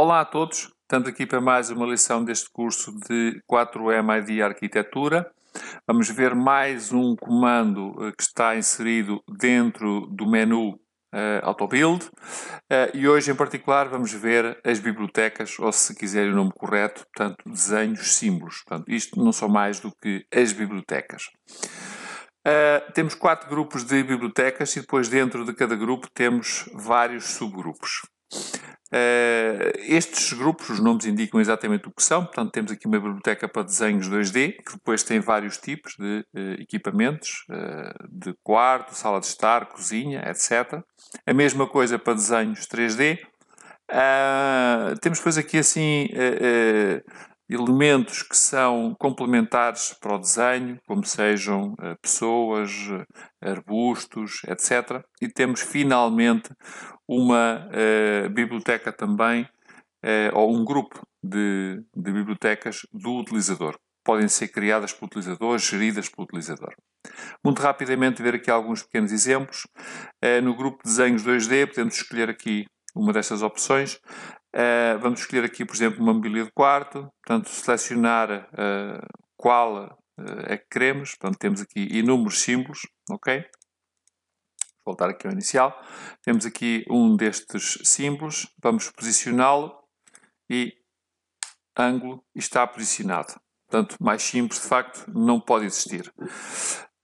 Olá a todos, estamos aqui para mais uma lição deste curso de 4 mid Arquitetura. Vamos ver mais um comando eh, que está inserido dentro do menu uh, AutoBuild uh, e hoje em particular vamos ver as bibliotecas, ou se quiserem o nome correto, portanto desenhos, símbolos. Portanto, isto não são mais do que as bibliotecas. Uh, temos quatro grupos de bibliotecas e depois dentro de cada grupo temos vários subgrupos. Uh, estes grupos, os nomes indicam exatamente o que são, portanto, temos aqui uma biblioteca para desenhos 2D, que depois tem vários tipos de uh, equipamentos, uh, de quarto, sala de estar, cozinha, etc. A mesma coisa para desenhos 3D. Ah, temos depois aqui assim elementos que são complementares para o desenho, como sejam pessoas, arbustos, etc. E temos finalmente uma eh, biblioteca também, eh, ou um grupo de, de, bibliotecas do utilizador. Podem ser criadas por utilizador, geridas por utilizador. Muito rapidamente, ver aqui alguns pequenos exemplos. Eh, no grupo desenhos 2D, podemos escolher aqui uma destas opções. vamos escolher aqui, por exemplo, uma mobília de quarto, portanto, selecionar qual é que queremos, portanto, temos aqui inúmeros símbolos, ok? voltar aqui ao inicial, temos aqui um destes símbolos, vamos posicioná-lo e ângulo está posicionado. Portanto, mais simples, de facto, não pode existir.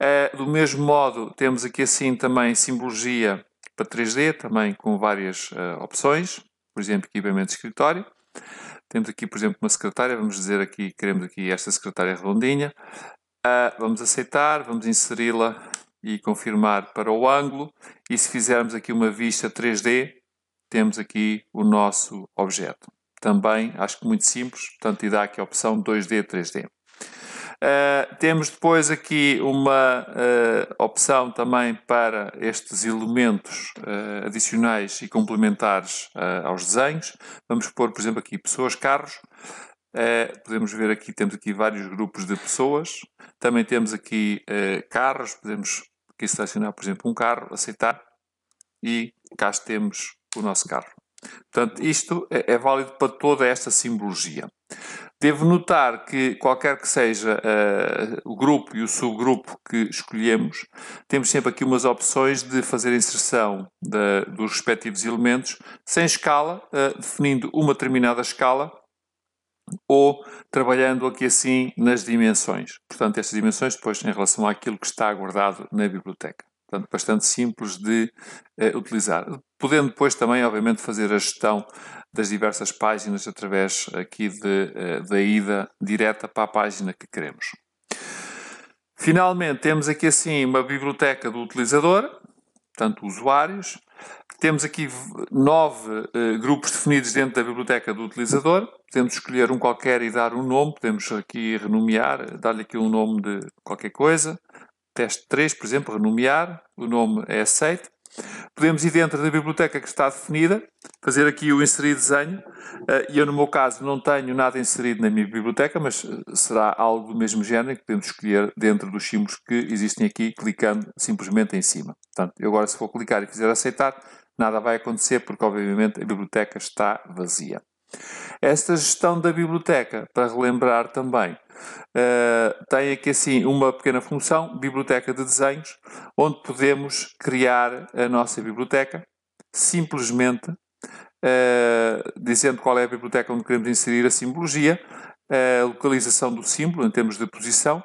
Eh, do mesmo modo, temos aqui assim também simbologia para 3D, também com várias eh, opções, por exemplo, equipamento de escritório. Temos aqui, por exemplo, uma secretária, vamos dizer aqui, queremos aqui esta secretária redondinha. Eh, vamos aceitar, vamos inseri-la e confirmar para o ângulo. E se fizermos aqui uma vista 3D, temos aqui o nosso objeto. Também acho que muito simples, portanto, e dá aqui a opção 2D, 3D. Uh, temos depois aqui uma uh, opção também para estes elementos uh, adicionais e complementares ah, aos desenhos. Vamos pôr, por exemplo, aqui pessoas, carros. podemos ver aqui, temos aqui vários grupos de pessoas. Também temos aqui carros, podemos que selecionar, por exemplo, um carro, aceitar e cá temos o nosso carro. Portanto, isto é, é válido para toda esta simbologia. Devo notar que, qualquer que seja uh, o grupo e o subgrupo que escolhemos, temos sempre aqui umas opções de fazer a inserção de, dos respectivos elementos sem escala, uh, definindo uma determinada escala ou trabalhando aqui assim nas dimensões. Portanto, estas dimensões depois em relação àquilo que está guardado na biblioteca. Portanto, bastante simples de eh, utilizar. Podendo depois também, obviamente, fazer a gestão das diversas páginas através aqui de, eh, da ida direta para a página que queremos. Finalmente, temos aqui assim uma biblioteca do utilizador, portanto, usuários, temos aqui nove uh, grupos definidos dentro da biblioteca do utilizador. Podemos escolher um qualquer e dar um nome. Podemos aqui renomear, eh, dar-lhe aqui um nome de qualquer coisa. Teste 3, por exemplo, renomear. O nome é aceito. Podemos ir dentro da biblioteca que está definida, fazer aqui o inserir desenho. Eh, e eu, no meu caso, não tenho nada inserido na minha biblioteca, mas será algo do mesmo género que podemos escolher dentro dos símbolos que existem aqui, clicando simplesmente em cima. Portanto, eu agora, se for clicar e fizer aceitar, nada vai acontecer porque, obviamente, a biblioteca está vazia. Esta gestão da biblioteca, para relembrar também, uh, tem aqui assim uma pequena função, biblioteca de desenhos, onde podemos criar a nossa biblioteca, simplesmente uh, dizendo qual é a biblioteca onde queremos inserir a simbologia, eh, a localização do símbolo em termos de posição,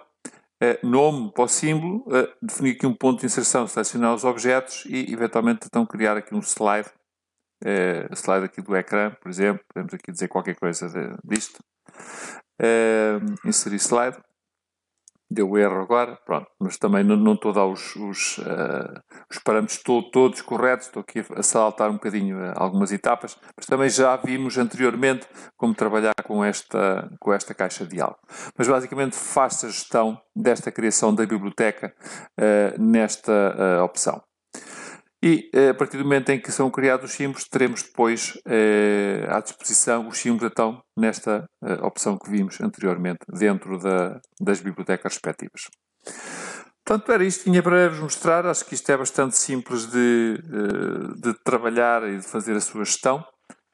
eh, nome para o símbolo, eh, definir aqui um ponto de inserção, selecionar os objetos e, eventualmente, então criar aqui um slide, eh, slide aqui do ecrã, por exemplo, podemos aqui dizer qualquer coisa disto, inserir slide, deu erro agora, pronto, mas também não, não estou a dar os, os, uh, os parâmetros to todos corretos, estou aqui a saltar um bocadinho eh, algumas etapas, mas também já vimos anteriormente como trabalhar com esta, com esta caixa de algo. Mas basicamente faça a gestão desta criação da biblioteca uh, nesta uh, opção. E eh, a partir do momento em que são criados os símbolos, teremos depois eh, à disposição os símbolos, então, nesta eh, opção que vimos anteriormente, dentro da, das bibliotecas respectivas. Portanto, era isto que tinha para vos mostrar. Acho que isto é bastante simples de, eh, de trabalhar e de fazer a sua gestão.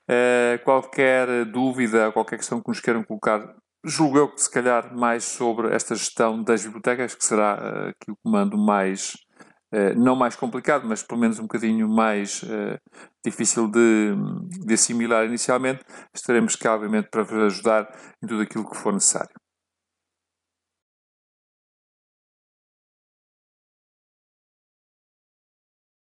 Eh, qualquer dúvida, qualquer questão que nos queiram colocar, julgo eu que se calhar mais sobre esta gestão das bibliotecas, que será aqui o comando mais eh, não mais complicado, mas pelo menos um bocadinho mais uh, difícil de, de assimilar inicialmente, estaremos cá, obviamente, para vos ajudar em tudo aquilo que for necessário.